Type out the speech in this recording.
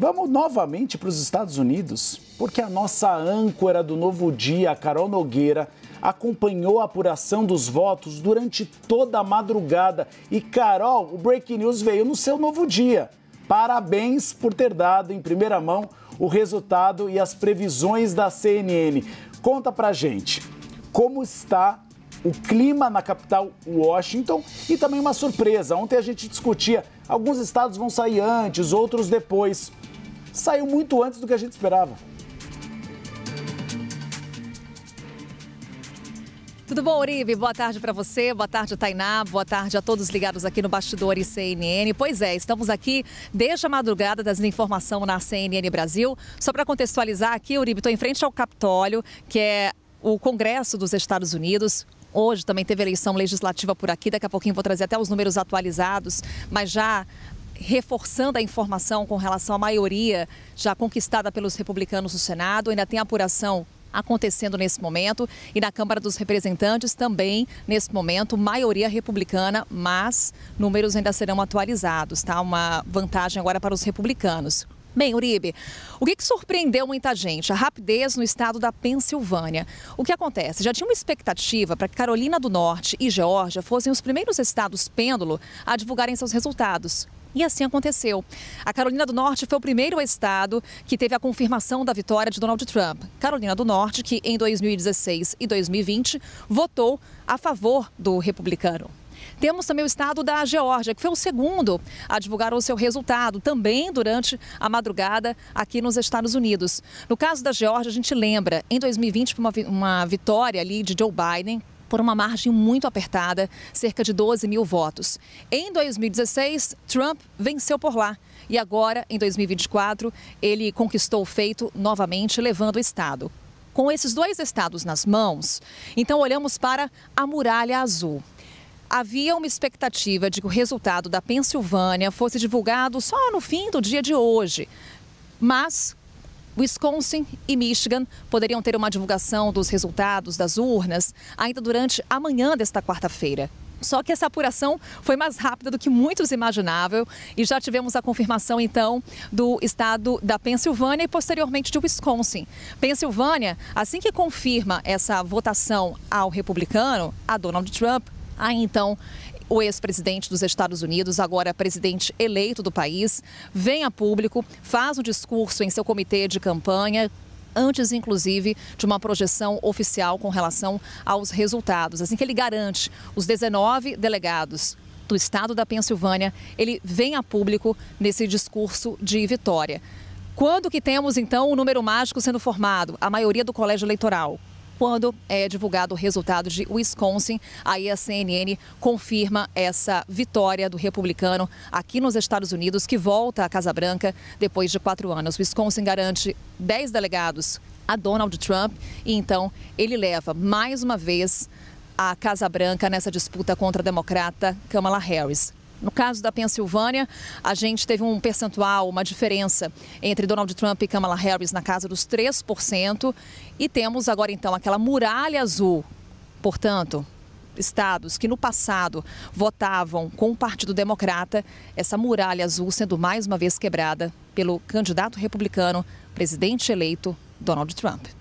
Vamos novamente para os Estados Unidos, porque a nossa âncora do Novo Dia, Carol Nogueira, acompanhou a apuração dos votos durante toda a madrugada. E Carol, o Breaking News veio no seu Novo Dia. Parabéns por ter dado em primeira mão o resultado e as previsões da CNN. Conta pra gente como está o clima na capital Washington e também uma surpresa. Ontem a gente discutia, alguns estados vão sair antes, outros depois saiu muito antes do que a gente esperava. Tudo bom, Uribe Boa tarde para você, boa tarde, Tainá, boa tarde a todos ligados aqui no Bastidores CNN. Pois é, estamos aqui desde a madrugada das informação na CNN Brasil. Só para contextualizar aqui, Uribe estou em frente ao Capitólio, que é o Congresso dos Estados Unidos, Hoje também teve eleição legislativa por aqui, daqui a pouquinho vou trazer até os números atualizados, mas já reforçando a informação com relação à maioria já conquistada pelos republicanos no Senado. Ainda tem apuração acontecendo nesse momento e na Câmara dos Representantes também nesse momento maioria republicana, mas números ainda serão atualizados, tá? Uma vantagem agora para os republicanos. Bem, Uribe, o que, que, surpreendeu muita gente? A rapidez no estado da Pensilvânia. O que acontece? Já tinha uma expectativa para que Carolina do Norte e Geórgia fossem os primeiros estados pêndulo a divulgarem seus resultados. E assim aconteceu. A Carolina do Norte foi o primeiro estado que teve a confirmação da vitória de Donald Trump. Carolina do Norte, que em 2016 e 2020 votou a favor do republicano. Temos também o estado da Geórgia, que foi o segundo a divulgar o seu resultado, também durante a madrugada aqui nos Estados Unidos. No caso da Geórgia, a gente lembra, em 2020, uma, uma vitória ali de Joe Biden por uma margem muito apertada, cerca de 12 mil votos. Em 2016, Trump venceu por lá. E agora, em 2024, ele conquistou o feito novamente, levando o Estado. Com esses dois estados nas mãos, então olhamos para a Muralha Azul. Havia uma expectativa de que o resultado da Pensilvânia fosse divulgado só no fim do dia de hoje. Mas, Wisconsin e Michigan poderiam ter uma divulgação dos resultados das urnas ainda durante a manhã desta quarta-feira. Só que essa apuração foi mais rápida do que muitos imaginavam e já tivemos a confirmação então do estado da Pensilvânia e posteriormente de Wisconsin. Pensilvânia, assim que confirma essa votação ao republicano, a Donald Trump a ah, então o ex-presidente dos Estados Unidos, agora presidente eleito do país, vem a público, faz o um discurso em seu comitê de campanha, antes, inclusive, de uma projeção oficial com relação aos resultados. Assim que ele garante os 19 delegados do estado da Pensilvânia, ele vem a público nesse discurso de vitória. Quando que temos, então, o número mágico sendo formado? A maioria do colégio eleitoral quando é divulgado o resultado de Wisconsin. Aí a CNN confirma essa vitória do republicano aqui nos Estados Unidos, que volta à Casa Branca depois de quatro anos. Wisconsin garante dez delegados a Donald Trump e então ele leva mais uma vez a Casa Branca nessa disputa contra a democrata Kamala Harris. No caso da Pensilvânia, a gente teve um percentual, uma diferença entre Donald Trump e Kamala Harris na casa dos 3%. E temos agora, então, aquela muralha azul. Portanto, estados que no passado votavam com o Partido Democrata, essa muralha azul sendo mais uma vez quebrada pelo candidato republicano, presidente eleito Donald Trump.